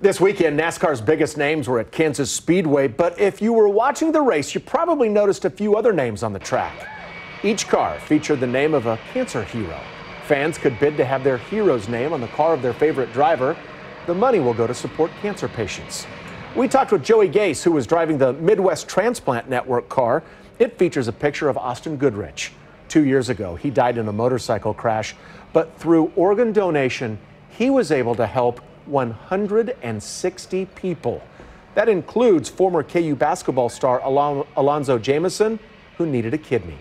This weekend, NASCAR's biggest names were at Kansas Speedway, but if you were watching the race, you probably noticed a few other names on the track. Each car featured the name of a cancer hero. Fans could bid to have their hero's name on the car of their favorite driver. The money will go to support cancer patients. We talked with Joey Gase, who was driving the Midwest Transplant Network car. It features a picture of Austin Goodrich. Two years ago, he died in a motorcycle crash, but through organ donation, he was able to help 160 people. That includes former KU basketball star Alon Alonzo Jamison, who needed a kidney.